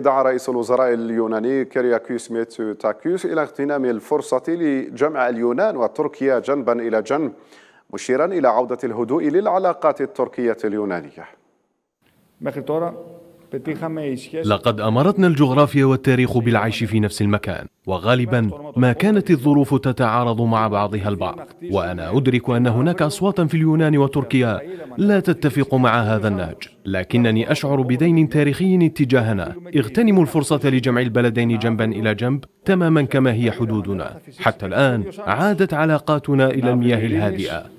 دعا رئيس الوزراء اليوناني كيرياكيوس ميتسوتاكيوس إلى اغتنام الفرصة لجمع اليونان وتركيا جنبا إلى جنب مشيرا إلى عودة الهدوء للعلاقات التركية اليونانية لقد أمرتنا الجغرافيا والتاريخ بالعيش في نفس المكان وغالبا ما كانت الظروف تتعارض مع بعضها البعض وأنا أدرك أن هناك أصواتا في اليونان وتركيا لا تتفق مع هذا النهج لكنني أشعر بدين تاريخي اتجاهنا اغتنموا الفرصة لجمع البلدين جنبا إلى جنب تماما كما هي حدودنا حتى الآن عادت علاقاتنا إلى المياه الهادئة